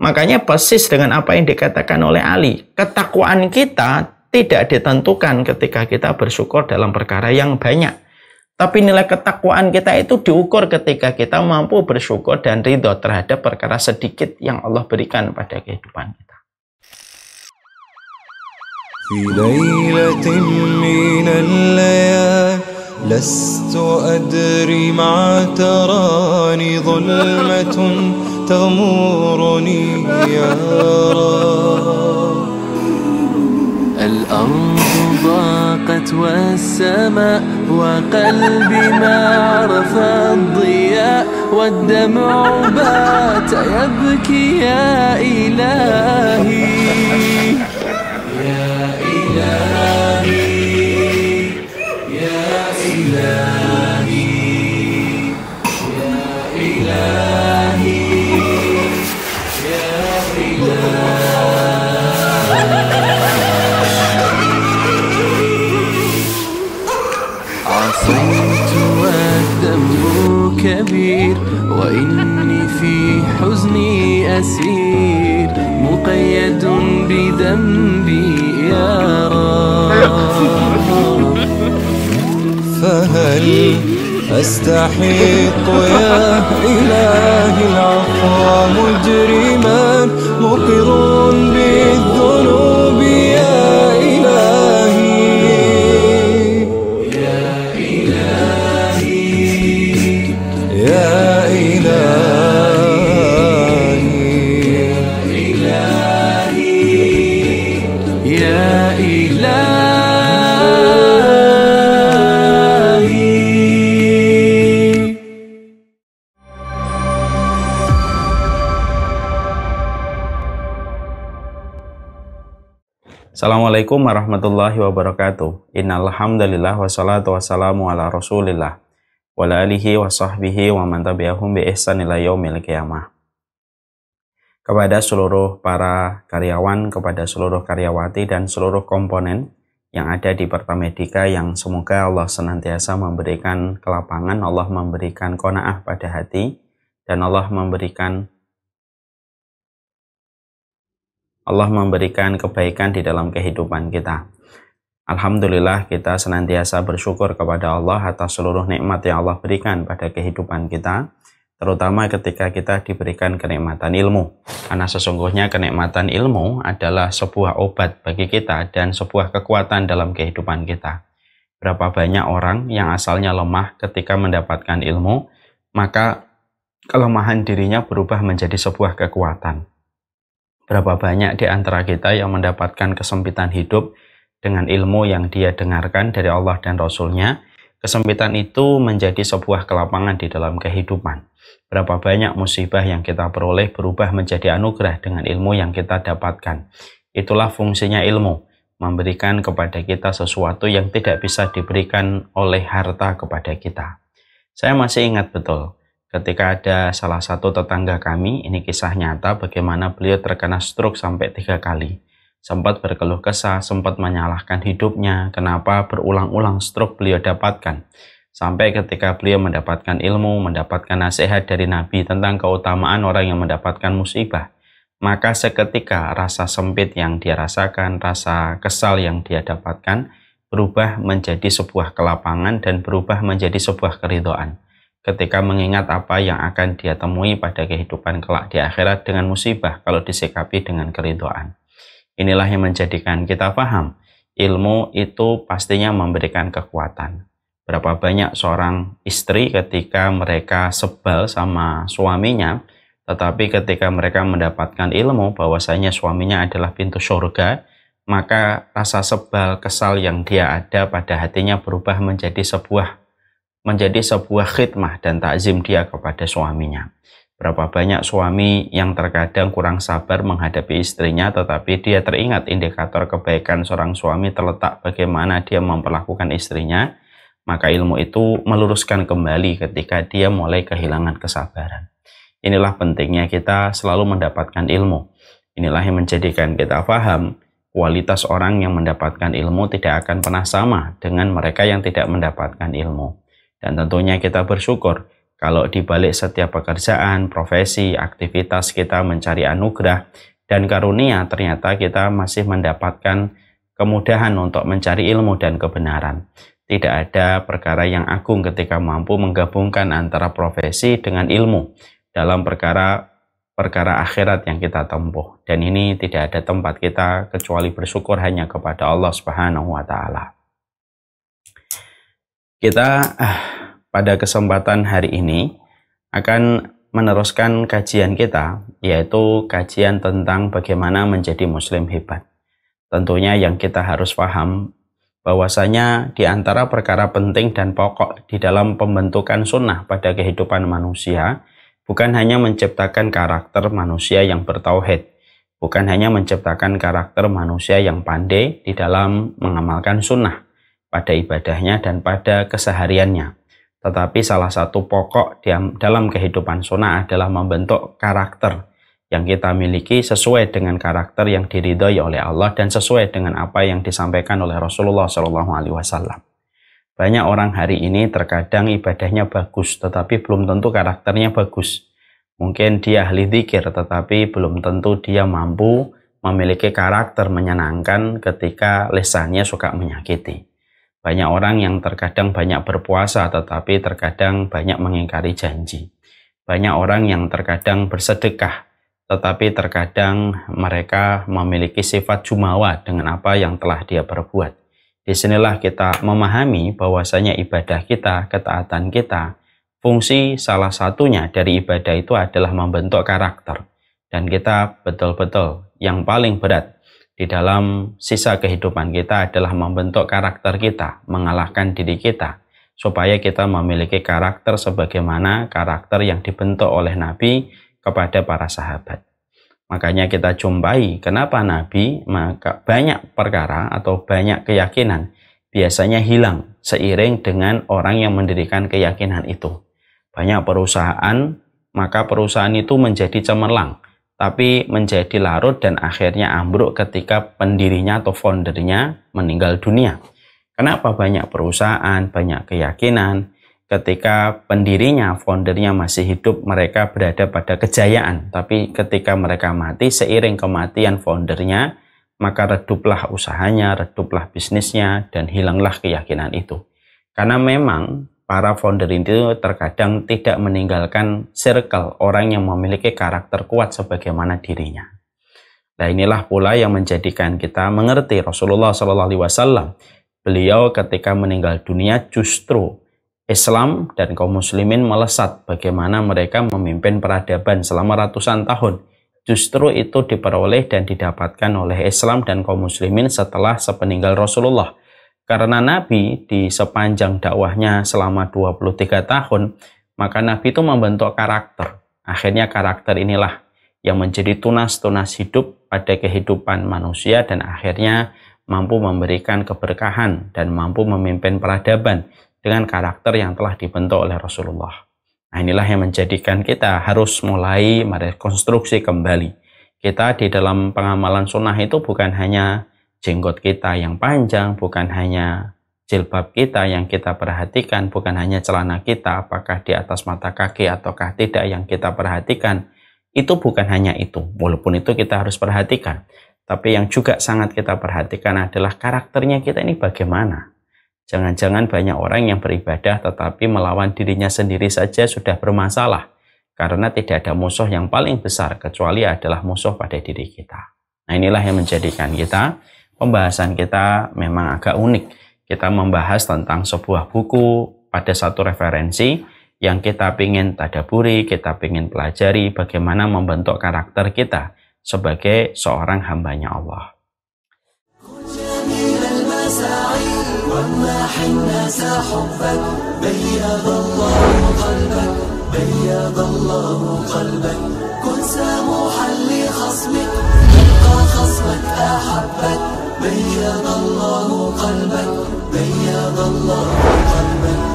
Makanya persis dengan apa yang dikatakan oleh Ali, ketakwaan kita tidak ditentukan ketika kita bersyukur dalam perkara yang banyak. Tapi nilai ketakwaan kita itu diukur ketika kita mampu bersyukur dan ridho terhadap perkara sedikit yang Allah berikan pada kehidupan kita. في ليلة من الليالي لست أدري ما تراني ظلمة تغمرني يرى الأرض ضاقت والسماء وقلبي ما عرف الضياء والدمع بات يبكي يا إلهي إلهي يا إلهي يا إلهي عصيت كبير وإني في حزني أسير مقيد بذنبي يا رب فهل أستحق يا إلهي العفو مجري Assalamualaikum warahmatullahi wabarakatuh. Innalhamdulillah wassalatu wassalamu ala rasulillah. Wala alihi wa sahbihi wa man tabi'ahum bi ihsan ila yaumil qiyamah. Kepada seluruh para karyawan, kepada seluruh karyawati dan seluruh komponen yang ada di Pertamedika yang semoga Allah senantiasa memberikan kelapangan, Allah memberikan kona'ah pada hati, dan Allah memberikan Allah memberikan kebaikan di dalam kehidupan kita. Alhamdulillah kita senantiasa bersyukur kepada Allah atas seluruh nikmat yang Allah berikan pada kehidupan kita, terutama ketika kita diberikan kenikmatan ilmu. Karena sesungguhnya kenikmatan ilmu adalah sebuah obat bagi kita dan sebuah kekuatan dalam kehidupan kita. Berapa banyak orang yang asalnya lemah ketika mendapatkan ilmu, maka kelemahan dirinya berubah menjadi sebuah kekuatan. Berapa banyak di antara kita yang mendapatkan kesempitan hidup dengan ilmu yang dia dengarkan dari Allah dan Rasulnya, kesempitan itu menjadi sebuah kelapangan di dalam kehidupan. Berapa banyak musibah yang kita peroleh berubah menjadi anugerah dengan ilmu yang kita dapatkan. Itulah fungsinya ilmu, memberikan kepada kita sesuatu yang tidak bisa diberikan oleh harta kepada kita. Saya masih ingat betul ketika ada salah satu tetangga kami, ini kisah nyata bagaimana beliau terkena stroke sampai tiga kali. Sempat berkeluh kesah, sempat menyalahkan hidupnya, kenapa berulang-ulang stroke beliau dapatkan. Sampai ketika beliau mendapatkan ilmu, mendapatkan nasihat dari Nabi tentang keutamaan orang yang mendapatkan musibah. Maka seketika rasa sempit yang dia rasakan, rasa kesal yang dia dapatkan, berubah menjadi sebuah kelapangan dan berubah menjadi sebuah keridoan ketika mengingat apa yang akan dia temui pada kehidupan kelak di akhirat dengan musibah kalau disikapi dengan keridoan. Inilah yang menjadikan kita paham, ilmu itu pastinya memberikan kekuatan. Berapa banyak seorang istri ketika mereka sebel sama suaminya, tetapi ketika mereka mendapatkan ilmu bahwasanya suaminya adalah pintu surga, maka rasa sebal, kesal yang dia ada pada hatinya berubah menjadi sebuah menjadi sebuah khidmah dan takzim dia kepada suaminya. Berapa banyak suami yang terkadang kurang sabar menghadapi istrinya, tetapi dia teringat indikator kebaikan seorang suami terletak bagaimana dia memperlakukan istrinya, maka ilmu itu meluruskan kembali ketika dia mulai kehilangan kesabaran. Inilah pentingnya kita selalu mendapatkan ilmu. Inilah yang menjadikan kita paham kualitas orang yang mendapatkan ilmu tidak akan pernah sama dengan mereka yang tidak mendapatkan ilmu. Dan tentunya kita bersyukur kalau di balik setiap pekerjaan, profesi, aktivitas kita mencari anugerah dan karunia, ternyata kita masih mendapatkan kemudahan untuk mencari ilmu dan kebenaran. Tidak ada perkara yang agung ketika mampu menggabungkan antara profesi dengan ilmu dalam perkara perkara akhirat yang kita tempuh. Dan ini tidak ada tempat kita kecuali bersyukur hanya kepada Allah Subhanahu wa taala. Kita ah, pada kesempatan hari ini akan meneruskan kajian kita, yaitu kajian tentang bagaimana menjadi muslim hebat. Tentunya yang kita harus paham bahwasanya di antara perkara penting dan pokok di dalam pembentukan sunnah pada kehidupan manusia bukan hanya menciptakan karakter manusia yang bertauhid, bukan hanya menciptakan karakter manusia yang pandai di dalam mengamalkan sunnah, pada ibadahnya dan pada kesehariannya. Tetapi salah satu pokok dalam kehidupan sunnah adalah membentuk karakter yang kita miliki sesuai dengan karakter yang diridhoi oleh Allah dan sesuai dengan apa yang disampaikan oleh Rasulullah Shallallahu Alaihi Wasallam. Banyak orang hari ini terkadang ibadahnya bagus, tetapi belum tentu karakternya bagus. Mungkin dia ahli zikir, tetapi belum tentu dia mampu memiliki karakter menyenangkan ketika lesannya suka menyakiti. Banyak orang yang terkadang banyak berpuasa tetapi terkadang banyak mengingkari janji. Banyak orang yang terkadang bersedekah tetapi terkadang mereka memiliki sifat jumawa dengan apa yang telah dia perbuat. Disinilah kita memahami bahwasanya ibadah kita, ketaatan kita, fungsi salah satunya dari ibadah itu adalah membentuk karakter. Dan kita betul-betul yang paling berat di dalam sisa kehidupan kita adalah membentuk karakter kita, mengalahkan diri kita, supaya kita memiliki karakter sebagaimana karakter yang dibentuk oleh Nabi kepada para sahabat. Makanya kita jumpai kenapa Nabi maka banyak perkara atau banyak keyakinan biasanya hilang seiring dengan orang yang mendirikan keyakinan itu. Banyak perusahaan, maka perusahaan itu menjadi cemerlang tapi menjadi larut dan akhirnya ambruk ketika pendirinya atau foundernya meninggal dunia. Kenapa banyak perusahaan, banyak keyakinan ketika pendirinya, foundernya masih hidup, mereka berada pada kejayaan, tapi ketika mereka mati seiring kematian foundernya, maka reduplah usahanya, reduplah bisnisnya dan hilanglah keyakinan itu. Karena memang para founder itu terkadang tidak meninggalkan circle orang yang memiliki karakter kuat sebagaimana dirinya. Nah inilah pula yang menjadikan kita mengerti Rasulullah Shallallahu Alaihi Wasallam. Beliau ketika meninggal dunia justru Islam dan kaum muslimin melesat bagaimana mereka memimpin peradaban selama ratusan tahun. Justru itu diperoleh dan didapatkan oleh Islam dan kaum muslimin setelah sepeninggal Rasulullah karena Nabi di sepanjang dakwahnya selama 23 tahun, maka Nabi itu membentuk karakter. Akhirnya karakter inilah yang menjadi tunas-tunas hidup pada kehidupan manusia dan akhirnya mampu memberikan keberkahan dan mampu memimpin peradaban dengan karakter yang telah dibentuk oleh Rasulullah. Nah inilah yang menjadikan kita harus mulai merekonstruksi kembali. Kita di dalam pengamalan sunnah itu bukan hanya jenggot kita yang panjang, bukan hanya jilbab kita yang kita perhatikan, bukan hanya celana kita, apakah di atas mata kaki ataukah tidak yang kita perhatikan. Itu bukan hanya itu, walaupun itu kita harus perhatikan. Tapi yang juga sangat kita perhatikan adalah karakternya kita ini bagaimana. Jangan-jangan banyak orang yang beribadah tetapi melawan dirinya sendiri saja sudah bermasalah. Karena tidak ada musuh yang paling besar kecuali adalah musuh pada diri kita. Nah inilah yang menjadikan kita pembahasan kita memang agak unik. Kita membahas tentang sebuah buku pada satu referensi yang kita ingin tadaburi, kita ingin pelajari bagaimana membentuk karakter kita sebagai seorang hambanya Allah. بيض الله قلبك بيض الله قلبك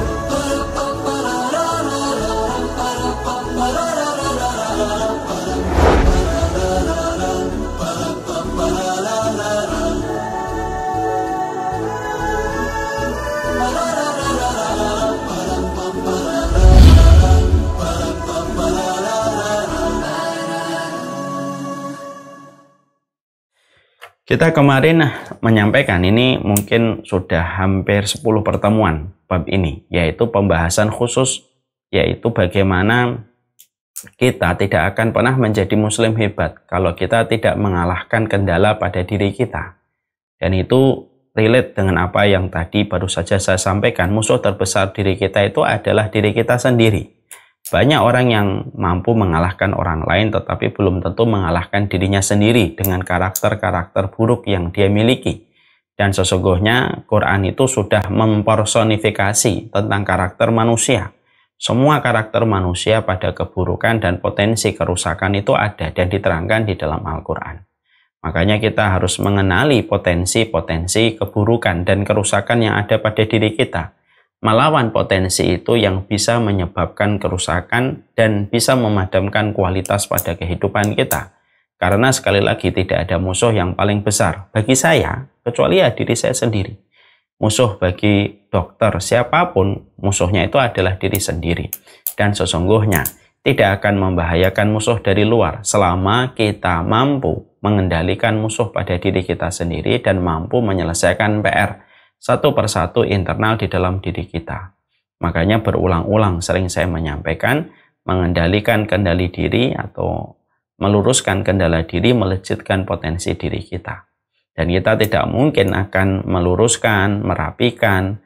Kita kemarin ah, menyampaikan ini mungkin sudah hampir 10 pertemuan bab ini, yaitu pembahasan khusus, yaitu bagaimana kita tidak akan pernah menjadi muslim hebat kalau kita tidak mengalahkan kendala pada diri kita. Dan itu relate dengan apa yang tadi baru saja saya sampaikan. Musuh terbesar diri kita itu adalah diri kita sendiri. Banyak orang yang mampu mengalahkan orang lain tetapi belum tentu mengalahkan dirinya sendiri dengan karakter-karakter buruk yang dia miliki. Dan sesungguhnya Quran itu sudah mempersonifikasi tentang karakter manusia. Semua karakter manusia pada keburukan dan potensi kerusakan itu ada dan diterangkan di dalam Al-Quran. Makanya kita harus mengenali potensi-potensi keburukan dan kerusakan yang ada pada diri kita melawan potensi itu yang bisa menyebabkan kerusakan dan bisa memadamkan kualitas pada kehidupan kita. Karena sekali lagi tidak ada musuh yang paling besar bagi saya, kecuali ya diri saya sendiri. Musuh bagi dokter siapapun, musuhnya itu adalah diri sendiri. Dan sesungguhnya tidak akan membahayakan musuh dari luar selama kita mampu mengendalikan musuh pada diri kita sendiri dan mampu menyelesaikan PR satu persatu internal di dalam diri kita. Makanya berulang-ulang sering saya menyampaikan mengendalikan kendali diri atau meluruskan kendala diri, melejitkan potensi diri kita. Dan kita tidak mungkin akan meluruskan, merapikan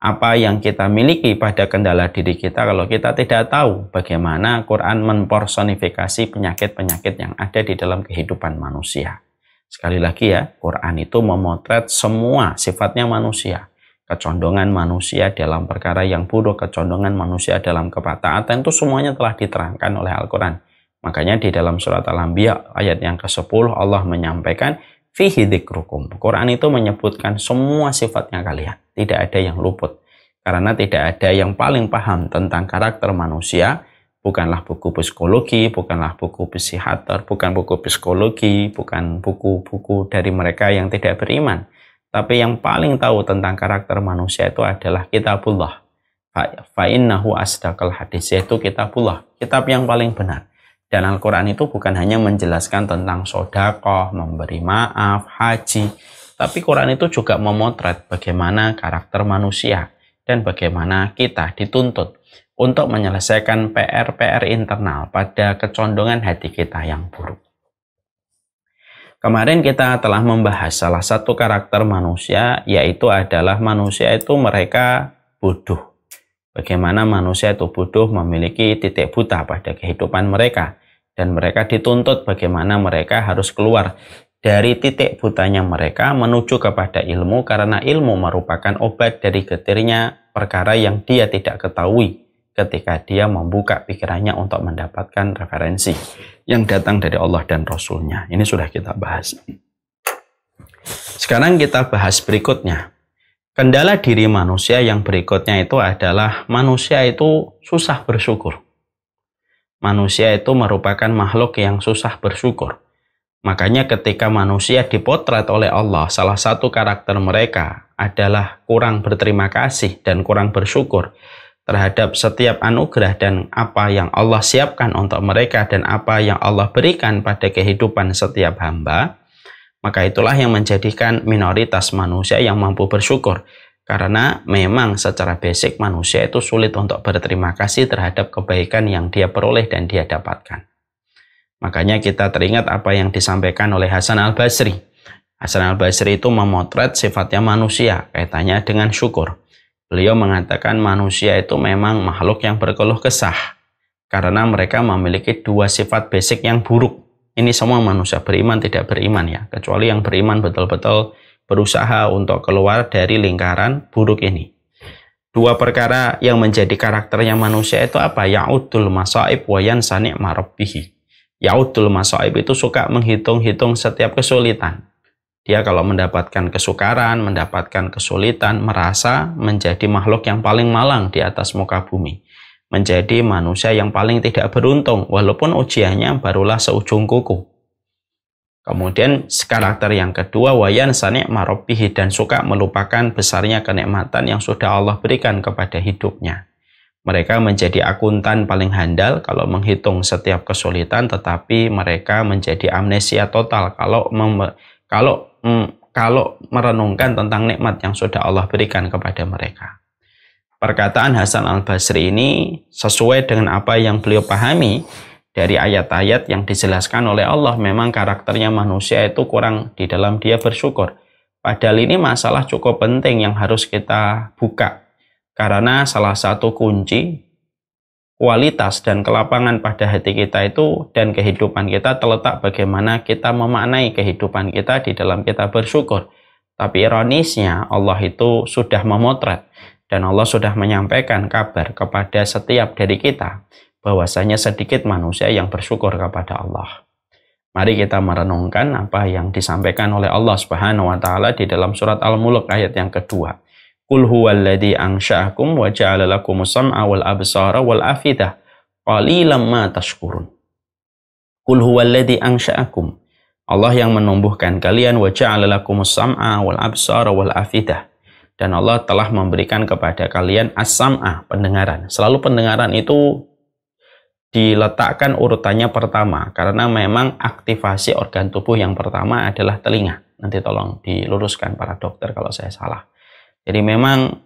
apa yang kita miliki pada kendala diri kita kalau kita tidak tahu bagaimana Quran mempersonifikasi penyakit-penyakit yang ada di dalam kehidupan manusia. Sekali lagi ya, Quran itu memotret semua sifatnya manusia. Kecondongan manusia dalam perkara yang buruk, kecondongan manusia dalam kepataatan itu semuanya telah diterangkan oleh Al-Quran. Makanya di dalam surat Al-Anbiya ayat yang ke-10 Allah menyampaikan fihi dikrukum. Quran itu menyebutkan semua sifatnya kalian, tidak ada yang luput. Karena tidak ada yang paling paham tentang karakter manusia bukanlah buku psikologi, bukanlah buku psikiater, bukan buku psikologi, bukan buku-buku dari mereka yang tidak beriman. Tapi yang paling tahu tentang karakter manusia itu adalah kitabullah. Fa'innahu asdaqal hadis, yaitu kitabullah, kitab yang paling benar. Dan Al-Quran itu bukan hanya menjelaskan tentang sodakoh, memberi maaf, haji, tapi Quran itu juga memotret bagaimana karakter manusia dan bagaimana kita dituntut untuk menyelesaikan PR-PR internal pada kecondongan hati kita yang buruk. Kemarin kita telah membahas salah satu karakter manusia, yaitu adalah manusia itu mereka bodoh. Bagaimana manusia itu bodoh memiliki titik buta pada kehidupan mereka, dan mereka dituntut bagaimana mereka harus keluar dari titik butanya mereka menuju kepada ilmu, karena ilmu merupakan obat dari getirnya perkara yang dia tidak ketahui, ketika dia membuka pikirannya untuk mendapatkan referensi yang datang dari Allah dan Rasulnya. Ini sudah kita bahas. Sekarang kita bahas berikutnya. Kendala diri manusia yang berikutnya itu adalah manusia itu susah bersyukur. Manusia itu merupakan makhluk yang susah bersyukur. Makanya ketika manusia dipotret oleh Allah, salah satu karakter mereka adalah kurang berterima kasih dan kurang bersyukur terhadap setiap anugerah dan apa yang Allah siapkan untuk mereka dan apa yang Allah berikan pada kehidupan setiap hamba, maka itulah yang menjadikan minoritas manusia yang mampu bersyukur. Karena memang secara basic manusia itu sulit untuk berterima kasih terhadap kebaikan yang dia peroleh dan dia dapatkan. Makanya kita teringat apa yang disampaikan oleh Hasan Al-Basri. Hasan Al-Basri itu memotret sifatnya manusia, kaitannya dengan syukur. Beliau mengatakan manusia itu memang makhluk yang berkeluh kesah karena mereka memiliki dua sifat basic yang buruk. Ini semua manusia beriman tidak beriman ya, kecuali yang beriman betul-betul berusaha untuk keluar dari lingkaran buruk ini. Dua perkara yang menjadi karakternya manusia itu apa? Ya'udul masaib wa yansani' marabbihi. Ya'udul masaib itu suka menghitung-hitung setiap kesulitan dia ya, kalau mendapatkan kesukaran, mendapatkan kesulitan, merasa menjadi makhluk yang paling malang di atas muka bumi. Menjadi manusia yang paling tidak beruntung, walaupun ujiannya barulah seujung kuku. Kemudian karakter yang kedua, wayan sanik marobihi dan suka melupakan besarnya kenikmatan yang sudah Allah berikan kepada hidupnya. Mereka menjadi akuntan paling handal kalau menghitung setiap kesulitan, tetapi mereka menjadi amnesia total kalau kalau mm, kalau merenungkan tentang nikmat yang sudah Allah berikan kepada mereka. Perkataan Hasan Al-Basri ini sesuai dengan apa yang beliau pahami dari ayat-ayat yang dijelaskan oleh Allah memang karakternya manusia itu kurang di dalam dia bersyukur. Padahal ini masalah cukup penting yang harus kita buka. Karena salah satu kunci kualitas dan kelapangan pada hati kita itu dan kehidupan kita terletak bagaimana kita memaknai kehidupan kita di dalam kita bersyukur. Tapi ironisnya Allah itu sudah memotret dan Allah sudah menyampaikan kabar kepada setiap dari kita bahwasanya sedikit manusia yang bersyukur kepada Allah. Mari kita merenungkan apa yang disampaikan oleh Allah Subhanahu wa taala di dalam surat Al-Mulk ayat yang kedua. Qul huwallazi ansha'akum wa ja'ala lakumus sam'a wal absara wal afidah qalilan ma tashkurun. Qul huwallazi ansha'akum. Allah yang menumbuhkan kalian wa ja'ala lakumus sam'a wal absara wal afidah. Dan Allah telah memberikan kepada kalian as-sam'a, pendengaran. Selalu pendengaran itu diletakkan urutannya pertama karena memang aktivasi organ tubuh yang pertama adalah telinga. Nanti tolong diluruskan para dokter kalau saya salah. Jadi memang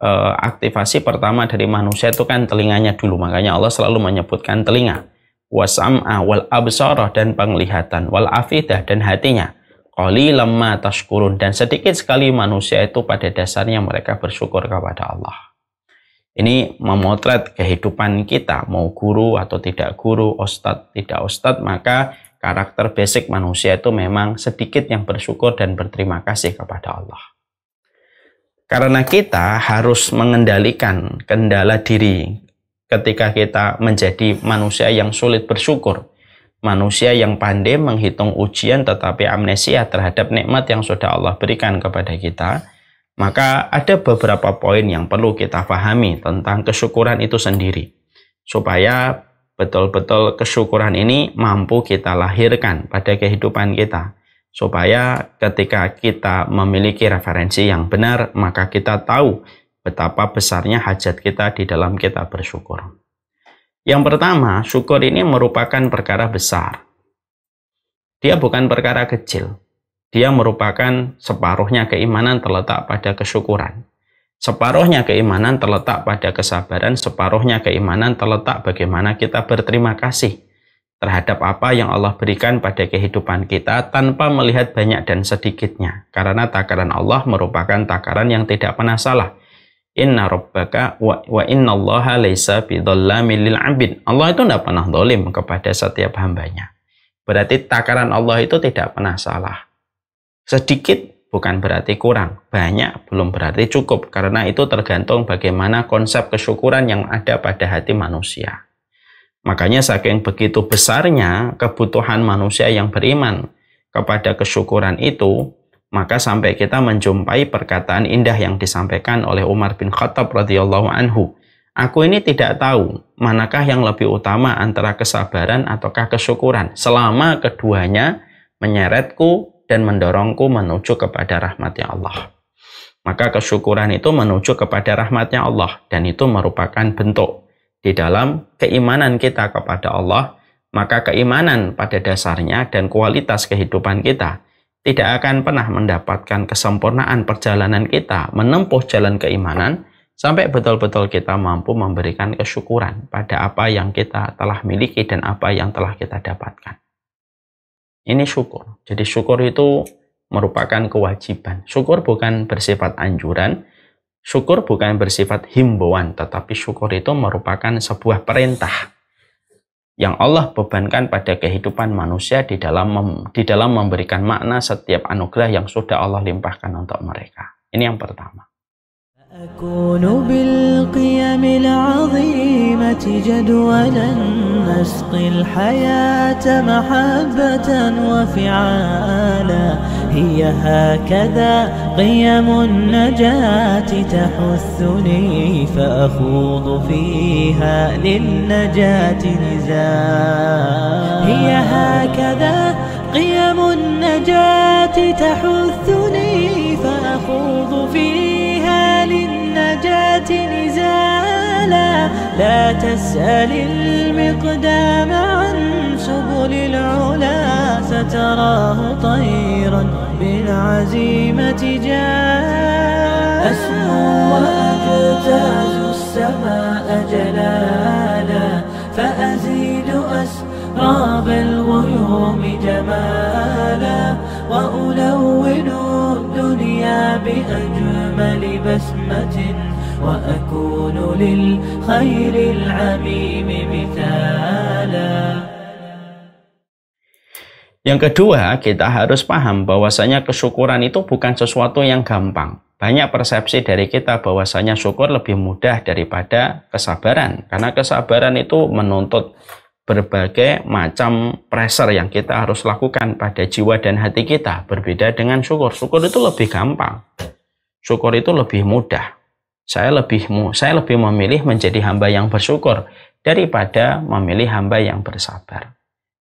e, aktivasi pertama dari manusia itu kan telinganya dulu. Makanya Allah selalu menyebutkan telinga. Wasam'a wal absarah dan penglihatan. Wal afidah dan hatinya. Qali lemah tashkurun. Dan sedikit sekali manusia itu pada dasarnya mereka bersyukur kepada Allah. Ini memotret kehidupan kita, mau guru atau tidak guru, ustad tidak ustad, maka karakter basic manusia itu memang sedikit yang bersyukur dan berterima kasih kepada Allah. Karena kita harus mengendalikan kendala diri ketika kita menjadi manusia yang sulit bersyukur, manusia yang pandai menghitung ujian tetapi amnesia terhadap nikmat yang sudah Allah berikan kepada kita, maka ada beberapa poin yang perlu kita pahami tentang kesyukuran itu sendiri. Supaya betul-betul kesyukuran ini mampu kita lahirkan pada kehidupan kita supaya ketika kita memiliki referensi yang benar, maka kita tahu betapa besarnya hajat kita di dalam kita bersyukur. Yang pertama, syukur ini merupakan perkara besar. Dia bukan perkara kecil. Dia merupakan separuhnya keimanan terletak pada kesyukuran. Separuhnya keimanan terletak pada kesabaran, separuhnya keimanan terletak bagaimana kita berterima kasih terhadap apa yang Allah berikan pada kehidupan kita tanpa melihat banyak dan sedikitnya. Karena takaran Allah merupakan takaran yang tidak pernah salah. Inna rabbaka wa, wa inna allaha laysa bidhallamin lil abid. Allah itu tidak pernah dolim kepada setiap hambanya. Berarti takaran Allah itu tidak pernah salah. Sedikit bukan berarti kurang, banyak belum berarti cukup. Karena itu tergantung bagaimana konsep kesyukuran yang ada pada hati manusia. Makanya saking begitu besarnya kebutuhan manusia yang beriman kepada kesyukuran itu, maka sampai kita menjumpai perkataan indah yang disampaikan oleh Umar bin Khattab radhiyallahu anhu. Aku ini tidak tahu manakah yang lebih utama antara kesabaran ataukah kesyukuran selama keduanya menyeretku dan mendorongku menuju kepada rahmatnya Allah. Maka kesyukuran itu menuju kepada rahmatnya Allah dan itu merupakan bentuk di dalam keimanan kita kepada Allah, maka keimanan pada dasarnya dan kualitas kehidupan kita tidak akan pernah mendapatkan kesempurnaan perjalanan kita menempuh jalan keimanan sampai betul-betul kita mampu memberikan kesyukuran pada apa yang kita telah miliki dan apa yang telah kita dapatkan. Ini syukur. Jadi syukur itu merupakan kewajiban. Syukur bukan bersifat anjuran, Syukur bukan bersifat himbauan, tetapi syukur itu merupakan sebuah perintah yang Allah bebankan pada kehidupan manusia di dalam mem, di dalam memberikan makna setiap anugerah yang sudah Allah limpahkan untuk mereka. Ini yang pertama. أكون بالقيم العظيمة جدولا أسقي الحياة محبة وفعالا هي هكذا قيم النجاة تحثني فأخوض فيها للنجاة نزاعا هي هكذا قيم النجاة تحثني نزالا لا تسأل المقدام عن سبل العلا ستراه طيرا بالعزيمة جاء أسمو وأجتاز السماء جلالا فأزيد أسراب الغيوم جمالا وألون الدنيا بأجمل بسمة وأكون للخير العميم مثالا Yang kedua, kita harus paham bahwasanya kesyukuran itu bukan sesuatu yang gampang. Banyak persepsi dari kita bahwasanya syukur lebih mudah daripada kesabaran. Karena kesabaran itu menuntut berbagai macam pressure yang kita harus lakukan pada jiwa dan hati kita. Berbeda dengan syukur. Syukur itu lebih gampang. Syukur itu lebih mudah. Saya lebih saya lebih memilih menjadi hamba yang bersyukur daripada memilih hamba yang bersabar.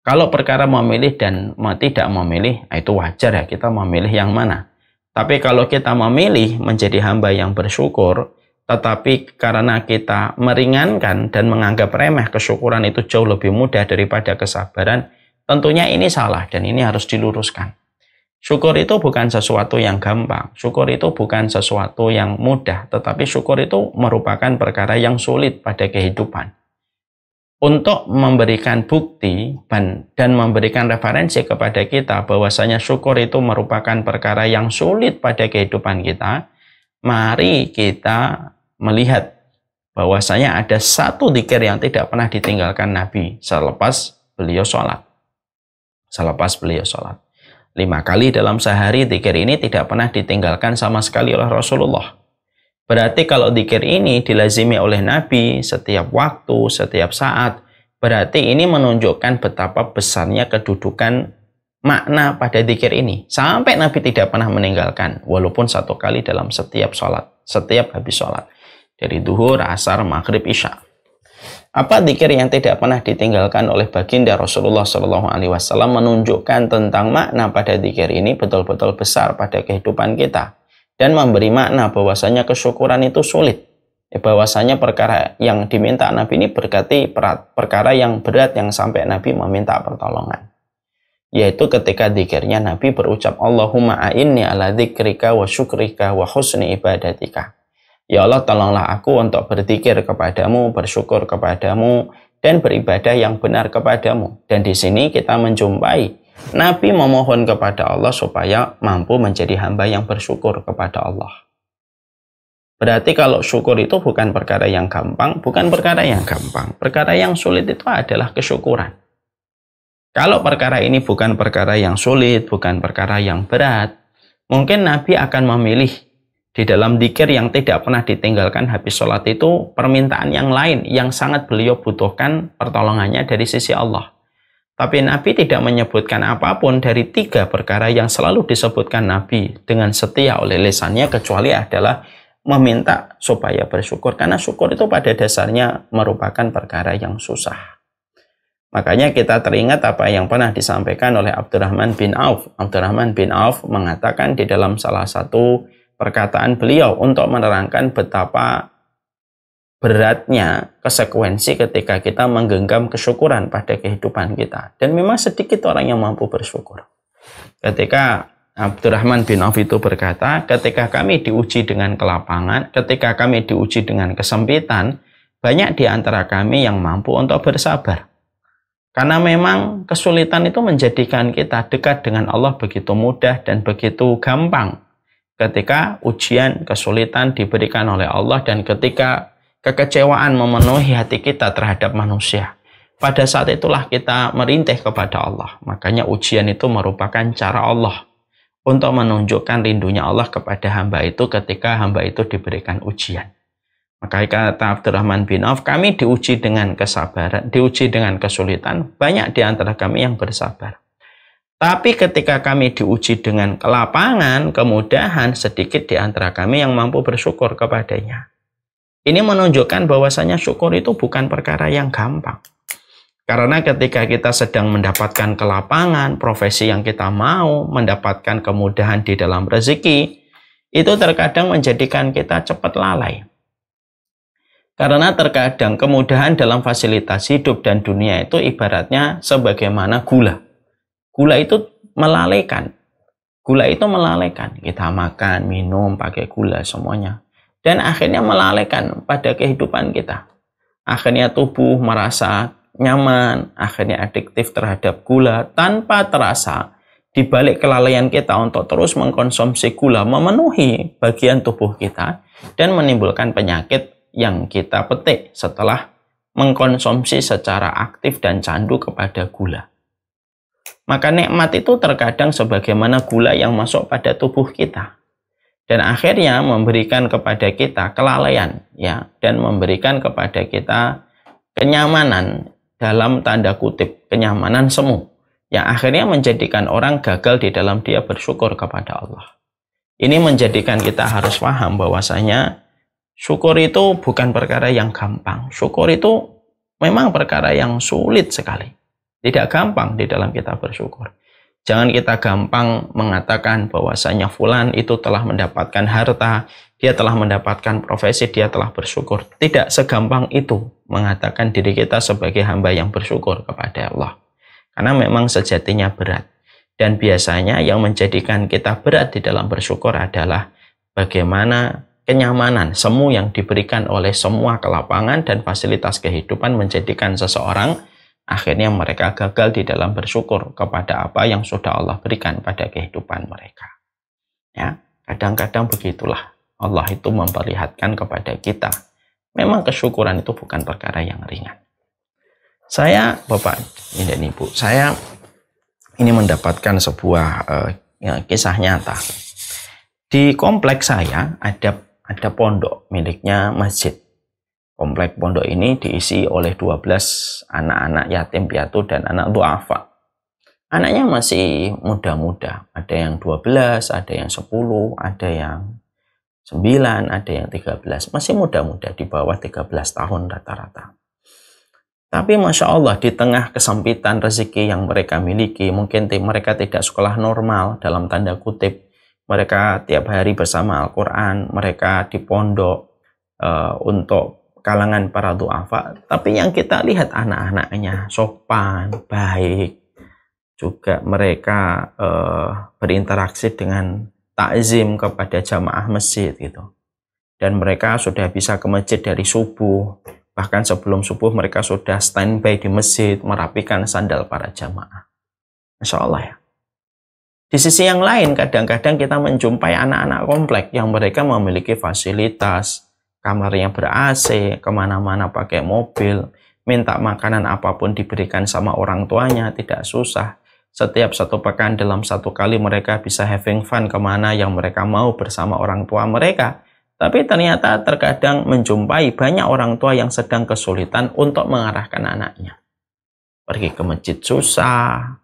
Kalau perkara memilih dan tidak memilih, nah itu wajar ya kita memilih yang mana. Tapi kalau kita memilih menjadi hamba yang bersyukur, tetapi karena kita meringankan dan menganggap remeh kesyukuran itu jauh lebih mudah daripada kesabaran, tentunya ini salah dan ini harus diluruskan. Syukur itu bukan sesuatu yang gampang, syukur itu bukan sesuatu yang mudah, tetapi syukur itu merupakan perkara yang sulit pada kehidupan. Untuk memberikan bukti dan memberikan referensi kepada kita bahwasanya syukur itu merupakan perkara yang sulit pada kehidupan kita, mari kita melihat bahwasanya ada satu dikir yang tidak pernah ditinggalkan Nabi selepas beliau sholat. Selepas beliau sholat. Lima kali dalam sehari dikir ini tidak pernah ditinggalkan sama sekali oleh Rasulullah. Berarti kalau dikir ini dilazimi oleh Nabi setiap waktu, setiap saat, berarti ini menunjukkan betapa besarnya kedudukan makna pada dikir ini. Sampai Nabi tidak pernah meninggalkan, walaupun satu kali dalam setiap sholat, setiap habis sholat. Dari duhur, asar, maghrib, isya' Apa dikir yang tidak pernah ditinggalkan oleh baginda Rasulullah Shallallahu Alaihi Wasallam menunjukkan tentang makna pada dikir ini betul-betul besar pada kehidupan kita dan memberi makna bahwasanya kesyukuran itu sulit. Ya, bahwasanya perkara yang diminta Nabi ini berkati perkara yang berat yang sampai Nabi meminta pertolongan. Yaitu ketika dikirnya Nabi berucap Allahumma a'inni ala dzikrika wa syukrika wa husni ibadatika. Ya Allah tolonglah aku untuk berpikir kepadamu, bersyukur kepadamu, dan beribadah yang benar kepadamu. Dan di sini kita menjumpai Nabi memohon kepada Allah supaya mampu menjadi hamba yang bersyukur kepada Allah. Berarti kalau syukur itu bukan perkara yang gampang, bukan perkara yang gampang. Perkara yang sulit itu adalah kesyukuran. Kalau perkara ini bukan perkara yang sulit, bukan perkara yang berat, mungkin Nabi akan memilih di dalam dikir yang tidak pernah ditinggalkan habis sholat itu permintaan yang lain yang sangat beliau butuhkan pertolongannya dari sisi Allah. Tapi Nabi tidak menyebutkan apapun dari tiga perkara yang selalu disebutkan Nabi dengan setia oleh lesannya kecuali adalah meminta supaya bersyukur karena syukur itu pada dasarnya merupakan perkara yang susah. Makanya kita teringat apa yang pernah disampaikan oleh Abdurrahman bin Auf. Abdurrahman bin Auf mengatakan di dalam salah satu perkataan beliau untuk menerangkan betapa beratnya konsekuensi ketika kita menggenggam kesyukuran pada kehidupan kita. Dan memang sedikit orang yang mampu bersyukur. Ketika Abdurrahman bin Auf itu berkata, ketika kami diuji dengan kelapangan, ketika kami diuji dengan kesempitan, banyak di antara kami yang mampu untuk bersabar. Karena memang kesulitan itu menjadikan kita dekat dengan Allah begitu mudah dan begitu gampang ketika ujian, kesulitan diberikan oleh Allah dan ketika kekecewaan memenuhi hati kita terhadap manusia. Pada saat itulah kita merintih kepada Allah. Makanya ujian itu merupakan cara Allah untuk menunjukkan rindunya Allah kepada hamba itu ketika hamba itu diberikan ujian. Maka kata Abdurrahman bin Auf, kami diuji dengan kesabaran, diuji dengan kesulitan. Banyak di antara kami yang bersabar. Tapi ketika kami diuji dengan kelapangan, kemudahan, sedikit di antara kami yang mampu bersyukur kepadanya. Ini menunjukkan bahwasanya syukur itu bukan perkara yang gampang. Karena ketika kita sedang mendapatkan kelapangan, profesi yang kita mau, mendapatkan kemudahan di dalam rezeki, itu terkadang menjadikan kita cepat lalai. Karena terkadang kemudahan dalam fasilitas hidup dan dunia itu ibaratnya sebagaimana gula Gula itu melalaikan. Gula itu melalaikan. Kita makan, minum, pakai gula semuanya. Dan akhirnya melalaikan pada kehidupan kita. Akhirnya tubuh merasa nyaman, akhirnya adiktif terhadap gula tanpa terasa di balik kelalaian kita untuk terus mengkonsumsi gula memenuhi bagian tubuh kita dan menimbulkan penyakit yang kita petik setelah mengkonsumsi secara aktif dan candu kepada gula. Maka nikmat itu terkadang sebagaimana gula yang masuk pada tubuh kita dan akhirnya memberikan kepada kita kelalaian ya dan memberikan kepada kita kenyamanan dalam tanda kutip kenyamanan semu yang akhirnya menjadikan orang gagal di dalam dia bersyukur kepada Allah. Ini menjadikan kita harus paham bahwasanya syukur itu bukan perkara yang gampang. Syukur itu memang perkara yang sulit sekali. Tidak gampang di dalam kita bersyukur. Jangan kita gampang mengatakan bahwasanya fulan itu telah mendapatkan harta, dia telah mendapatkan profesi, dia telah bersyukur. Tidak segampang itu mengatakan diri kita sebagai hamba yang bersyukur kepada Allah. Karena memang sejatinya berat. Dan biasanya yang menjadikan kita berat di dalam bersyukur adalah bagaimana kenyamanan, semua yang diberikan oleh semua kelapangan dan fasilitas kehidupan menjadikan seseorang akhirnya mereka gagal di dalam bersyukur kepada apa yang sudah Allah berikan pada kehidupan mereka. Ya, kadang-kadang begitulah Allah itu memperlihatkan kepada kita. Memang kesyukuran itu bukan perkara yang ringan. Saya, Bapak dan Ibu, saya ini mendapatkan sebuah uh, kisah nyata. Di kompleks saya ada ada pondok miliknya masjid Komplek pondok ini diisi oleh 12 anak-anak yatim piatu dan anak du'afa. Anaknya masih muda-muda, ada yang 12, ada yang 10, ada yang 9, ada yang 13, masih muda-muda di bawah 13 tahun rata-rata. Tapi Masya Allah di tengah kesempitan rezeki yang mereka miliki, mungkin mereka tidak sekolah normal dalam tanda kutip, mereka tiap hari bersama Al-Quran, mereka di pondok Uh, untuk kalangan para duafa tapi yang kita lihat anak-anaknya sopan baik juga mereka eh, berinteraksi dengan takzim kepada jamaah masjid gitu dan mereka sudah bisa ke masjid dari subuh bahkan sebelum subuh mereka sudah standby di masjid merapikan sandal para jamaah Insya Allah ya di sisi yang lain kadang-kadang kita menjumpai anak-anak komplek yang mereka memiliki fasilitas kamarnya ber-AC, kemana-mana pakai mobil, minta makanan apapun diberikan sama orang tuanya, tidak susah. Setiap satu pekan dalam satu kali mereka bisa having fun kemana yang mereka mau bersama orang tua mereka. Tapi ternyata terkadang menjumpai banyak orang tua yang sedang kesulitan untuk mengarahkan anaknya. Pergi ke masjid susah,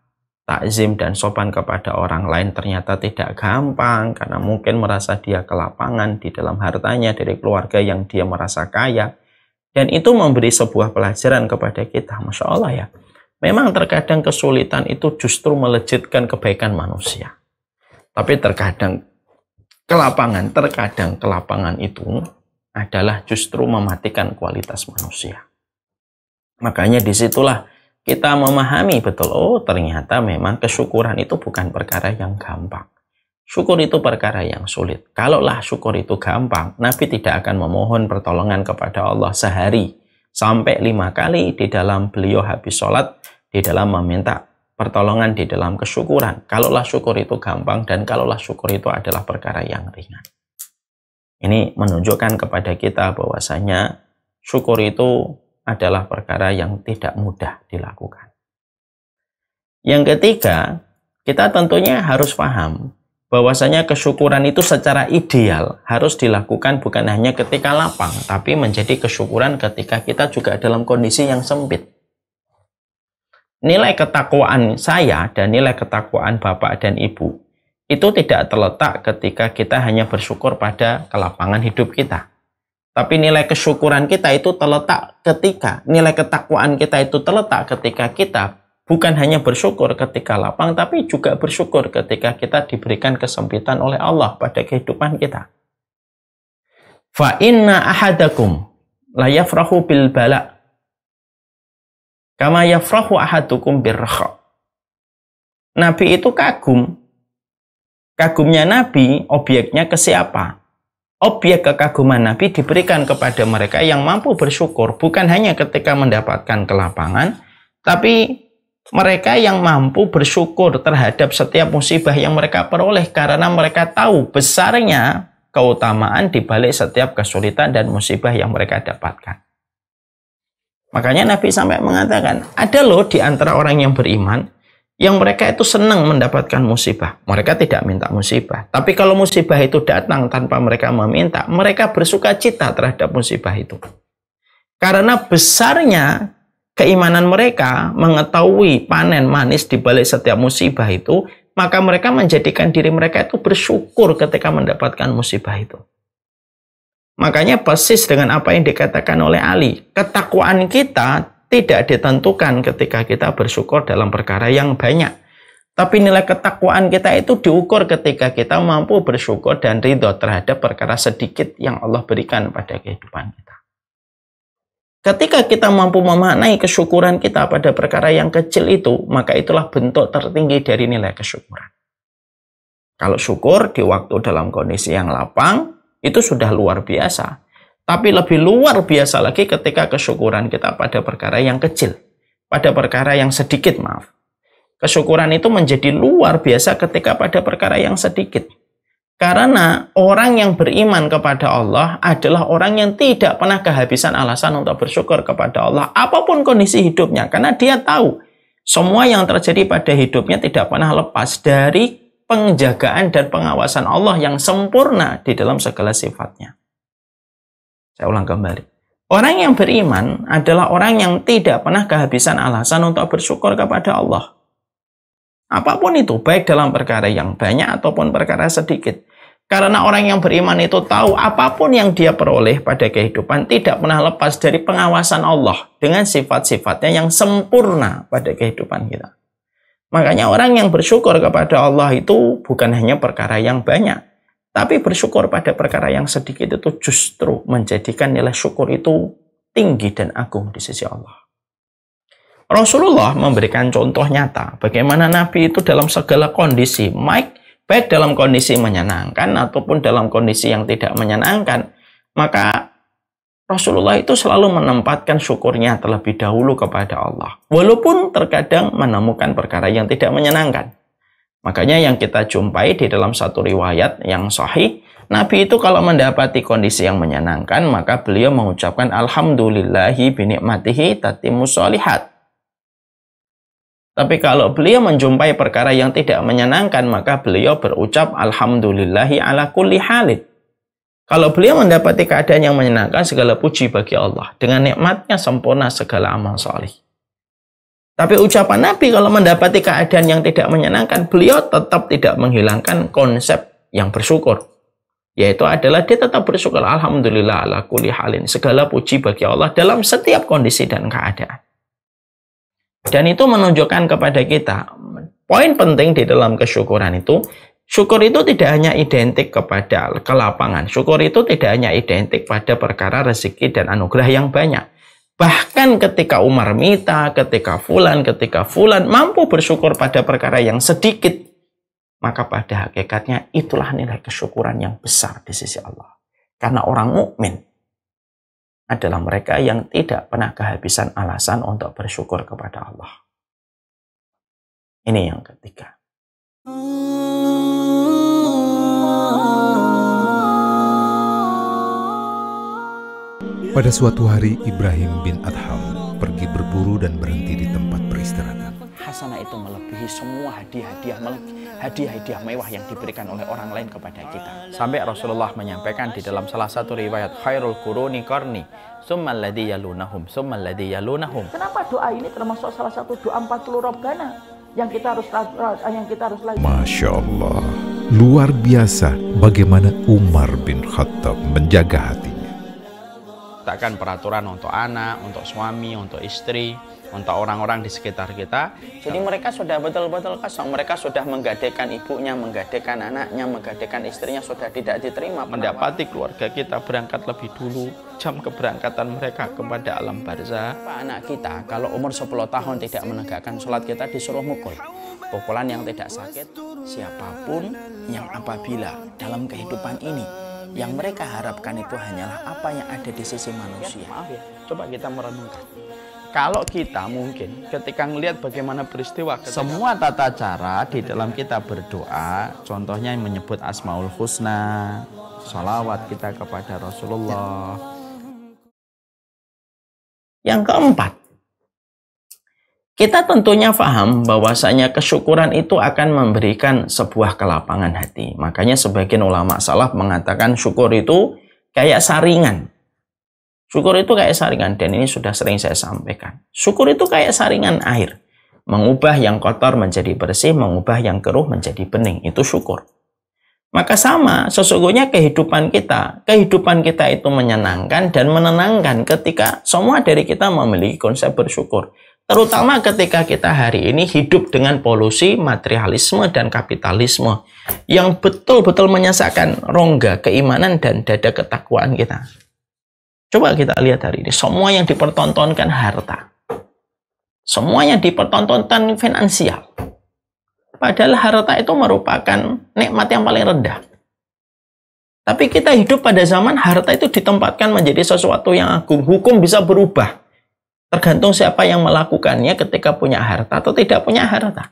takzim dan sopan kepada orang lain ternyata tidak gampang karena mungkin merasa dia kelapangan di dalam hartanya dari keluarga yang dia merasa kaya dan itu memberi sebuah pelajaran kepada kita Masya Allah ya memang terkadang kesulitan itu justru melejitkan kebaikan manusia tapi terkadang kelapangan terkadang kelapangan itu adalah justru mematikan kualitas manusia makanya disitulah kita memahami betul, oh ternyata memang kesyukuran itu bukan perkara yang gampang. Syukur itu perkara yang sulit. Kalaulah syukur itu gampang, Nabi tidak akan memohon pertolongan kepada Allah sehari sampai lima kali di dalam beliau habis sholat, di dalam meminta pertolongan di dalam kesyukuran. Kalaulah syukur itu gampang dan kalaulah syukur itu adalah perkara yang ringan. Ini menunjukkan kepada kita bahwasanya syukur itu adalah perkara yang tidak mudah dilakukan. Yang ketiga, kita tentunya harus paham bahwasanya kesyukuran itu secara ideal harus dilakukan bukan hanya ketika lapang, tapi menjadi kesyukuran ketika kita juga dalam kondisi yang sempit. Nilai ketakwaan saya dan nilai ketakwaan Bapak dan Ibu itu tidak terletak ketika kita hanya bersyukur pada kelapangan hidup kita. Tapi nilai kesyukuran kita itu terletak ketika, nilai ketakwaan kita itu terletak ketika kita bukan hanya bersyukur ketika lapang, tapi juga bersyukur ketika kita diberikan kesempitan oleh Allah pada kehidupan kita. Fa inna ahadakum la yafrahu bil bala kama yafrahu ahadukum birraha. Nabi itu kagum. Kagumnya Nabi obyeknya ke siapa? Objek kekaguman Nabi diberikan kepada mereka yang mampu bersyukur, bukan hanya ketika mendapatkan kelapangan, tapi mereka yang mampu bersyukur terhadap setiap musibah yang mereka peroleh karena mereka tahu besarnya keutamaan di balik setiap kesulitan dan musibah yang mereka dapatkan. Makanya Nabi sampai mengatakan, ada loh di antara orang yang beriman yang mereka itu senang mendapatkan musibah. Mereka tidak minta musibah. Tapi kalau musibah itu datang tanpa mereka meminta, mereka bersuka cita terhadap musibah itu. Karena besarnya keimanan mereka mengetahui panen manis di balik setiap musibah itu, maka mereka menjadikan diri mereka itu bersyukur ketika mendapatkan musibah itu. Makanya persis dengan apa yang dikatakan oleh Ali, ketakwaan kita tidak ditentukan ketika kita bersyukur dalam perkara yang banyak. Tapi nilai ketakwaan kita itu diukur ketika kita mampu bersyukur dan ridho terhadap perkara sedikit yang Allah berikan pada kehidupan kita. Ketika kita mampu memaknai kesyukuran kita pada perkara yang kecil itu, maka itulah bentuk tertinggi dari nilai kesyukuran. Kalau syukur di waktu dalam kondisi yang lapang, itu sudah luar biasa. Tapi lebih luar biasa lagi ketika kesyukuran kita pada perkara yang kecil, pada perkara yang sedikit, maaf. Kesyukuran itu menjadi luar biasa ketika pada perkara yang sedikit. Karena orang yang beriman kepada Allah adalah orang yang tidak pernah kehabisan alasan untuk bersyukur kepada Allah apapun kondisi hidupnya karena dia tahu semua yang terjadi pada hidupnya tidak pernah lepas dari penjagaan dan pengawasan Allah yang sempurna di dalam segala sifatnya. Saya ulang kembali. Orang yang beriman adalah orang yang tidak pernah kehabisan alasan untuk bersyukur kepada Allah. Apapun itu, baik dalam perkara yang banyak ataupun perkara sedikit. Karena orang yang beriman itu tahu apapun yang dia peroleh pada kehidupan tidak pernah lepas dari pengawasan Allah dengan sifat-sifatnya yang sempurna pada kehidupan kita. Makanya orang yang bersyukur kepada Allah itu bukan hanya perkara yang banyak, tapi bersyukur pada perkara yang sedikit itu justru menjadikan nilai syukur itu tinggi dan agung di sisi Allah. Rasulullah memberikan contoh nyata bagaimana Nabi itu dalam segala kondisi, baik baik dalam kondisi menyenangkan ataupun dalam kondisi yang tidak menyenangkan, maka Rasulullah itu selalu menempatkan syukurnya terlebih dahulu kepada Allah, walaupun terkadang menemukan perkara yang tidak menyenangkan. Makanya yang kita jumpai di dalam satu riwayat yang sahih, Nabi itu kalau mendapati kondisi yang menyenangkan, maka beliau mengucapkan Alhamdulillahi binikmatihi tatimu sholihat. Tapi kalau beliau menjumpai perkara yang tidak menyenangkan, maka beliau berucap Alhamdulillahi ala kulli halid. Kalau beliau mendapati keadaan yang menyenangkan, segala puji bagi Allah. Dengan nikmatnya sempurna segala amal sholih. Tapi ucapan Nabi kalau mendapati keadaan yang tidak menyenangkan, beliau tetap tidak menghilangkan konsep yang bersyukur. Yaitu adalah dia tetap bersyukur. Alhamdulillah ala kulli halin. Segala puji bagi Allah dalam setiap kondisi dan keadaan. Dan itu menunjukkan kepada kita, poin penting di dalam kesyukuran itu, syukur itu tidak hanya identik kepada kelapangan. Syukur itu tidak hanya identik pada perkara rezeki dan anugerah yang banyak Bahkan ketika Umar minta, ketika Fulan, ketika Fulan mampu bersyukur pada perkara yang sedikit, maka pada hakikatnya itulah nilai kesyukuran yang besar di sisi Allah. Karena orang mukmin adalah mereka yang tidak pernah kehabisan alasan untuk bersyukur kepada Allah. Ini yang ketiga. Hmm. Pada suatu hari Ibrahim bin Adham pergi berburu dan berhenti di tempat peristirahatan. Hasanah itu melebihi semua hadiah-hadiah hadiah-hadiah mewah yang diberikan oleh orang lain kepada kita. Sampai Rasulullah menyampaikan di dalam salah satu riwayat khairul quruni Korni, Summaladi yalunahum summaladi yalunahum. Kenapa doa ini termasuk salah satu doa 40 robbana yang kita harus yang kita harus lakukan? Masya Allah, luar biasa bagaimana Umar bin Khattab menjaga hati menciptakan peraturan untuk anak, untuk suami, untuk istri, untuk orang-orang di sekitar kita. Jadi mereka sudah betul-betul kosong. Mereka sudah menggadekan ibunya, menggadekan anaknya, menggadekan istrinya sudah tidak diterima. Mendapati keluarga kita berangkat lebih dulu jam keberangkatan mereka kepada alam barzah. Anak kita kalau umur 10 tahun tidak menegakkan sholat kita disuruh mukul. Pukulan yang tidak sakit siapapun yang apabila dalam kehidupan ini yang mereka harapkan itu hanyalah apa yang ada di sisi manusia. Ya, maaf ya, coba kita merenungkan. Kalau kita mungkin ketika melihat bagaimana peristiwa ketika... semua tata cara di dalam kita berdoa, contohnya menyebut Asmaul Husna, salawat kita kepada Rasulullah. Yang keempat, kita tentunya paham bahwasanya kesyukuran itu akan memberikan sebuah kelapangan hati. Makanya sebagian ulama salaf mengatakan syukur itu kayak saringan. Syukur itu kayak saringan dan ini sudah sering saya sampaikan. Syukur itu kayak saringan air. Mengubah yang kotor menjadi bersih, mengubah yang keruh menjadi bening. Itu syukur. Maka sama, sesungguhnya kehidupan kita, kehidupan kita itu menyenangkan dan menenangkan ketika semua dari kita memiliki konsep bersyukur. Terutama ketika kita hari ini hidup dengan polusi, materialisme, dan kapitalisme yang betul-betul menyesakkan rongga keimanan dan dada ketakwaan kita. Coba kita lihat hari ini, semua yang dipertontonkan harta. Semua yang dipertontonkan finansial. Padahal harta itu merupakan nikmat yang paling rendah. Tapi kita hidup pada zaman harta itu ditempatkan menjadi sesuatu yang agung. Hukum bisa berubah Tergantung siapa yang melakukannya ketika punya harta atau tidak punya harta.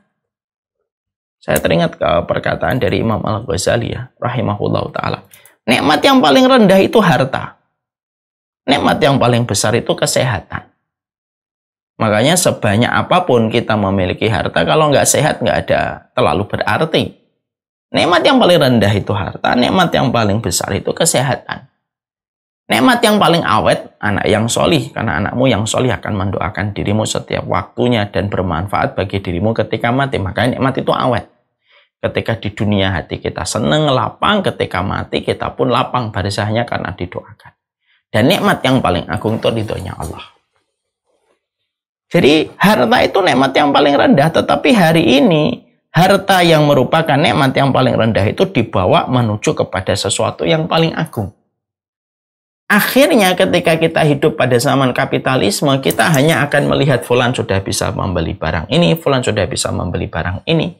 Saya teringat ke perkataan dari Imam Al-Ghazali ya, rahimahullah ta'ala. Nikmat yang paling rendah itu harta. Nikmat yang paling besar itu kesehatan. Makanya sebanyak apapun kita memiliki harta, kalau nggak sehat nggak ada terlalu berarti. Nikmat yang paling rendah itu harta, nikmat yang paling besar itu kesehatan. Nikmat yang paling awet, anak yang solih, karena anakmu yang solih akan mendoakan dirimu setiap waktunya dan bermanfaat bagi dirimu ketika mati. Makanya nikmat itu awet. Ketika di dunia hati kita seneng, lapang, ketika mati kita pun lapang barisahnya karena didoakan. Dan nikmat yang paling agung itu ridhonya Allah. Jadi harta itu nikmat yang paling rendah, tetapi hari ini harta yang merupakan nikmat yang paling rendah itu dibawa menuju kepada sesuatu yang paling agung Akhirnya ketika kita hidup pada zaman kapitalisme, kita hanya akan melihat fulan sudah bisa membeli barang ini, fulan sudah bisa membeli barang ini.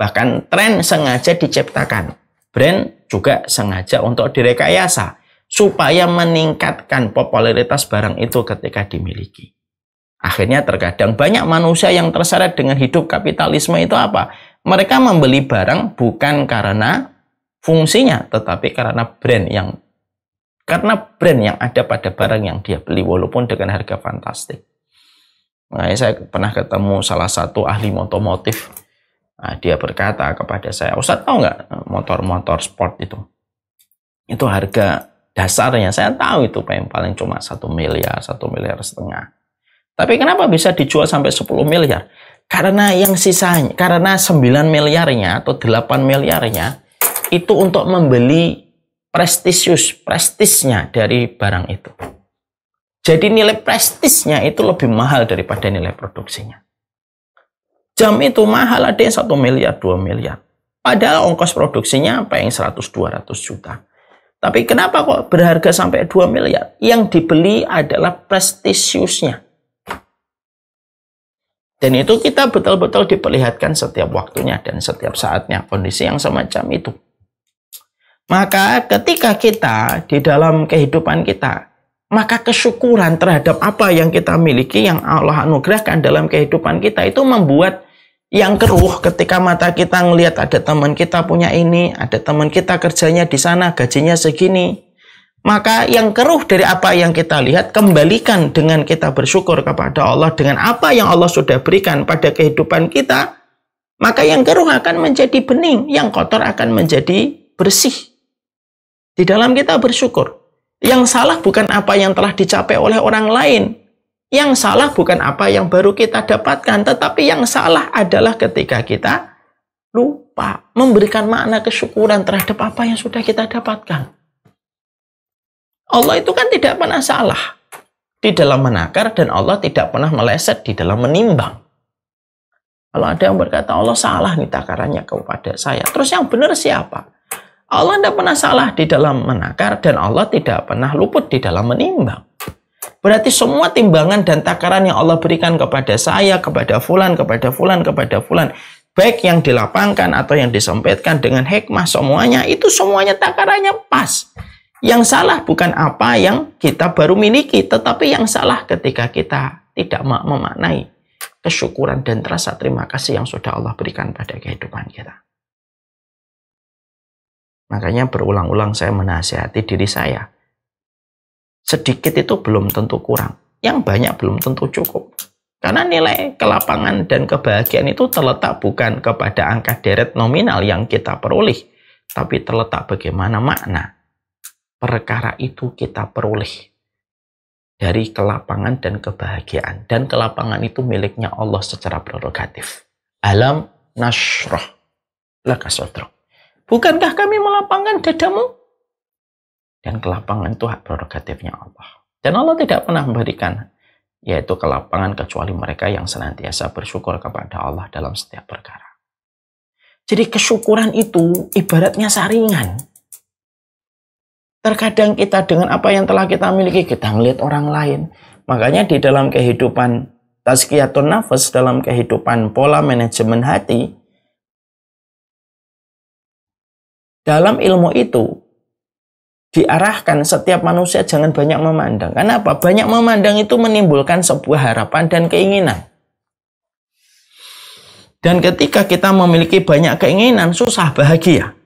Bahkan tren sengaja diciptakan. Brand juga sengaja untuk direkayasa supaya meningkatkan popularitas barang itu ketika dimiliki. Akhirnya terkadang banyak manusia yang terseret dengan hidup kapitalisme itu apa? Mereka membeli barang bukan karena fungsinya, tetapi karena brand yang karena brand yang ada pada barang yang dia beli walaupun dengan harga fantastik. Nah, saya pernah ketemu salah satu ahli motomotif, Nah, dia berkata kepada saya, Ustaz tahu nggak motor-motor sport itu? Itu harga dasarnya saya tahu itu paling paling cuma 1 miliar, 1 miliar setengah. Tapi kenapa bisa dijual sampai 10 miliar? Karena yang sisanya, karena 9 miliarnya atau 8 miliarnya itu untuk membeli prestisius, prestisnya dari barang itu. Jadi nilai prestisnya itu lebih mahal daripada nilai produksinya. Jam itu mahal ada yang 1 miliar, 2 miliar. Padahal ongkos produksinya apa yang 100-200 juta. Tapi kenapa kok berharga sampai 2 miliar? Yang dibeli adalah prestisiusnya. Dan itu kita betul-betul diperlihatkan setiap waktunya dan setiap saatnya kondisi yang semacam itu. Maka ketika kita di dalam kehidupan kita, maka kesyukuran terhadap apa yang kita miliki, yang Allah anugerahkan dalam kehidupan kita itu membuat yang keruh ketika mata kita melihat ada teman kita punya ini, ada teman kita kerjanya di sana, gajinya segini. Maka yang keruh dari apa yang kita lihat kembalikan dengan kita bersyukur kepada Allah dengan apa yang Allah sudah berikan pada kehidupan kita, maka yang keruh akan menjadi bening, yang kotor akan menjadi bersih. Di dalam kita bersyukur. Yang salah bukan apa yang telah dicapai oleh orang lain. Yang salah bukan apa yang baru kita dapatkan, tetapi yang salah adalah ketika kita lupa memberikan makna kesyukuran terhadap apa yang sudah kita dapatkan. Allah itu kan tidak pernah salah di dalam menakar dan Allah tidak pernah meleset di dalam menimbang. Kalau ada yang berkata Allah salah nih takarannya kepada saya. Terus yang benar siapa? Allah tidak pernah salah di dalam menakar dan Allah tidak pernah luput di dalam menimbang. Berarti semua timbangan dan takaran yang Allah berikan kepada saya, kepada fulan, kepada fulan, kepada fulan, baik yang dilapangkan atau yang disempitkan dengan hikmah semuanya, itu semuanya takarannya pas. Yang salah bukan apa yang kita baru miliki, tetapi yang salah ketika kita tidak memaknai kesyukuran dan rasa terima kasih yang sudah Allah berikan pada kehidupan kita. Makanya berulang-ulang saya menasihati diri saya. Sedikit itu belum tentu kurang. Yang banyak belum tentu cukup. Karena nilai kelapangan dan kebahagiaan itu terletak bukan kepada angka deret nominal yang kita peroleh, tapi terletak bagaimana makna perkara itu kita peroleh dari kelapangan dan kebahagiaan. Dan kelapangan itu miliknya Allah secara prerogatif. Alam nasroh laka Bukankah kami melapangkan dadamu? Dan kelapangan itu hak prerogatifnya Allah. Dan Allah tidak pernah memberikan yaitu kelapangan kecuali mereka yang senantiasa bersyukur kepada Allah dalam setiap perkara. Jadi kesyukuran itu ibaratnya saringan. Terkadang kita dengan apa yang telah kita miliki, kita melihat orang lain. Makanya di dalam kehidupan tazkiyatun nafas, dalam kehidupan pola manajemen hati, Dalam ilmu itu diarahkan setiap manusia jangan banyak memandang. Karena apa? Banyak memandang itu menimbulkan sebuah harapan dan keinginan. Dan ketika kita memiliki banyak keinginan, susah bahagia.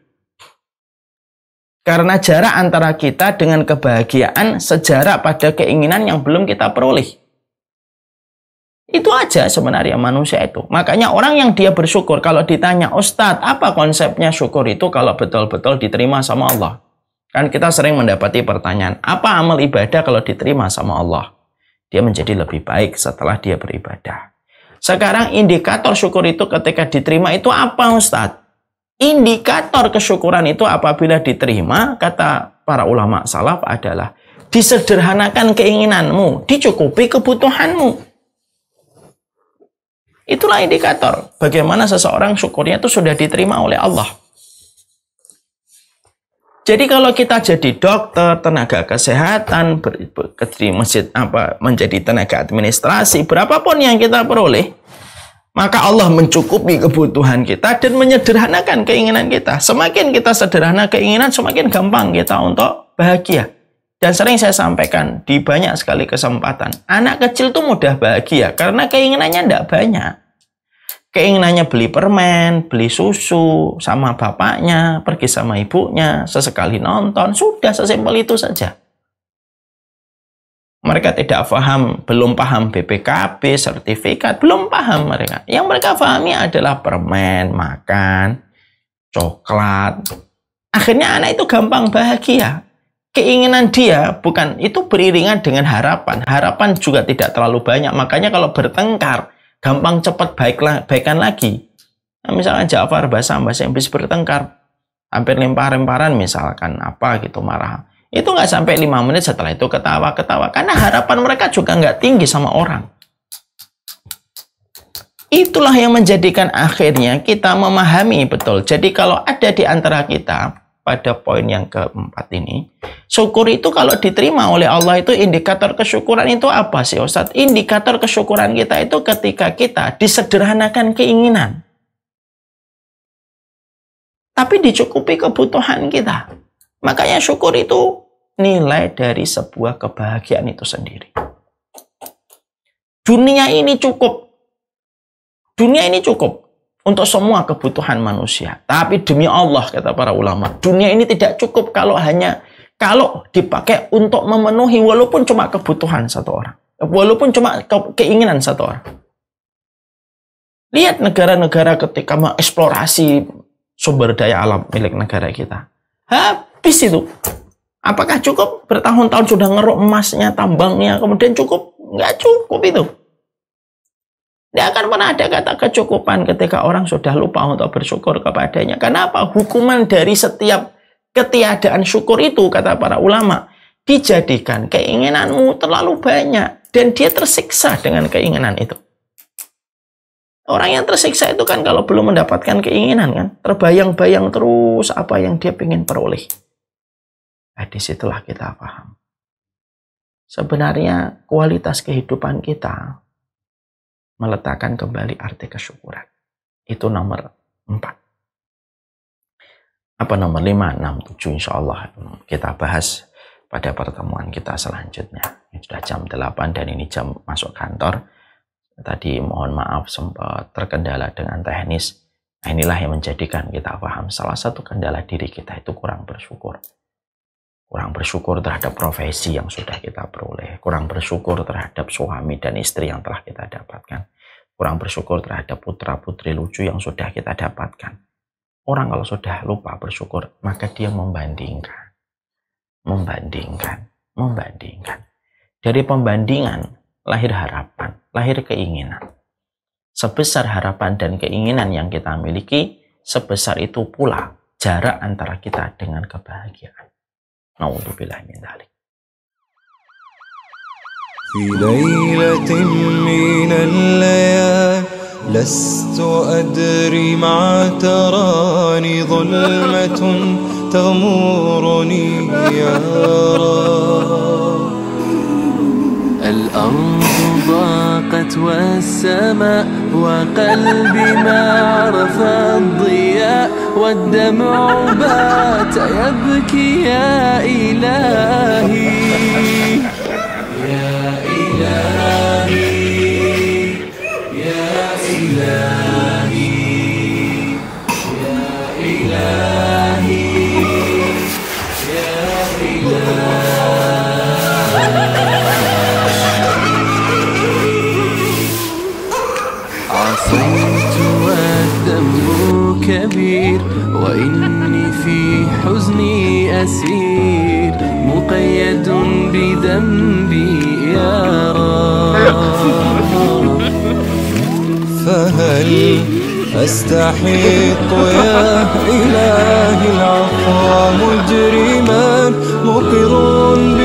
Karena jarak antara kita dengan kebahagiaan sejarah pada keinginan yang belum kita peroleh. Itu aja sebenarnya manusia itu. Makanya orang yang dia bersyukur, kalau ditanya, Ustadz, apa konsepnya syukur itu kalau betul-betul diterima sama Allah? Kan kita sering mendapati pertanyaan, apa amal ibadah kalau diterima sama Allah? Dia menjadi lebih baik setelah dia beribadah. Sekarang indikator syukur itu ketika diterima itu apa Ustadz? Indikator kesyukuran itu apabila diterima, kata para ulama salaf adalah disederhanakan keinginanmu, dicukupi kebutuhanmu. Itulah indikator bagaimana seseorang syukurnya itu sudah diterima oleh Allah. Jadi kalau kita jadi dokter, tenaga kesehatan, bekerja masjid apa menjadi tenaga administrasi, berapapun yang kita peroleh, maka Allah mencukupi kebutuhan kita dan menyederhanakan keinginan kita. Semakin kita sederhana keinginan, semakin gampang kita untuk bahagia. Dan sering saya sampaikan di banyak sekali kesempatan, anak kecil tuh mudah bahagia karena keinginannya tidak banyak. Keinginannya beli permen, beli susu, sama bapaknya, pergi sama ibunya, sesekali nonton, sudah sesimpel itu saja. Mereka tidak paham, belum paham BPKB, sertifikat, belum paham mereka. Yang mereka pahami adalah permen, makan, coklat. Akhirnya anak itu gampang bahagia keinginan dia bukan itu beriringan dengan harapan. Harapan juga tidak terlalu banyak. Makanya kalau bertengkar, gampang cepat baiklah baikan lagi. Nah, misalkan Jafar bahasa bahasa bisa bertengkar, hampir lempar-lemparan misalkan apa gitu marah. Itu nggak sampai lima menit setelah itu ketawa-ketawa karena harapan mereka juga nggak tinggi sama orang. Itulah yang menjadikan akhirnya kita memahami betul. Jadi kalau ada di antara kita pada poin yang keempat ini. Syukur itu kalau diterima oleh Allah itu indikator kesyukuran itu apa sih Ustaz? Indikator kesyukuran kita itu ketika kita disederhanakan keinginan. Tapi dicukupi kebutuhan kita. Makanya syukur itu nilai dari sebuah kebahagiaan itu sendiri. Dunia ini cukup. Dunia ini cukup untuk semua kebutuhan manusia. Tapi demi Allah kata para ulama, dunia ini tidak cukup kalau hanya kalau dipakai untuk memenuhi walaupun cuma kebutuhan satu orang, walaupun cuma keinginan satu orang. Lihat negara-negara ketika mengeksplorasi sumber daya alam milik negara kita. Habis itu. Apakah cukup? Bertahun-tahun sudah ngeruk emasnya, tambangnya, kemudian cukup? Nggak cukup itu. Tidak akan pernah ada kata kecukupan ketika orang sudah lupa untuk bersyukur kepadanya. Kenapa Hukuman dari setiap ketiadaan syukur itu, kata para ulama, dijadikan keinginanmu terlalu banyak. Dan dia tersiksa dengan keinginan itu. Orang yang tersiksa itu kan kalau belum mendapatkan keinginan kan, terbayang-bayang terus apa yang dia ingin peroleh. Nah, disitulah kita paham. Sebenarnya kualitas kehidupan kita meletakkan kembali arti kesyukuran. Itu nomor empat. Apa nomor lima, enam, tujuh insya Allah kita bahas pada pertemuan kita selanjutnya. Ini sudah jam delapan dan ini jam masuk kantor. Tadi mohon maaf sempat terkendala dengan teknis. Nah, inilah yang menjadikan kita paham salah satu kendala diri kita itu kurang bersyukur kurang bersyukur terhadap profesi yang sudah kita peroleh, kurang bersyukur terhadap suami dan istri yang telah kita dapatkan, kurang bersyukur terhadap putra-putri lucu yang sudah kita dapatkan. Orang kalau sudah lupa bersyukur, maka dia membandingkan. Membandingkan, membandingkan. Dari pembandingan, lahir harapan, lahir keinginan. Sebesar harapan dan keinginan yang kita miliki, sebesar itu pula jarak antara kita dengan kebahagiaan. نعوذ بالله من ذلك في ليلة من الليالي لست أدري ما تراني ظلمة تغمرني يا رب الأرض ضاقت والسماء وقلبي ما عرف الضياء والدمع بات يبكي يا إلهي يا إلهي يا إلهي يا إلهي صمت والدمع كبير وإني في حزني أسير مقيد بذنبي يا رب فهل أستحق يا إلهي العفو مجرما مقر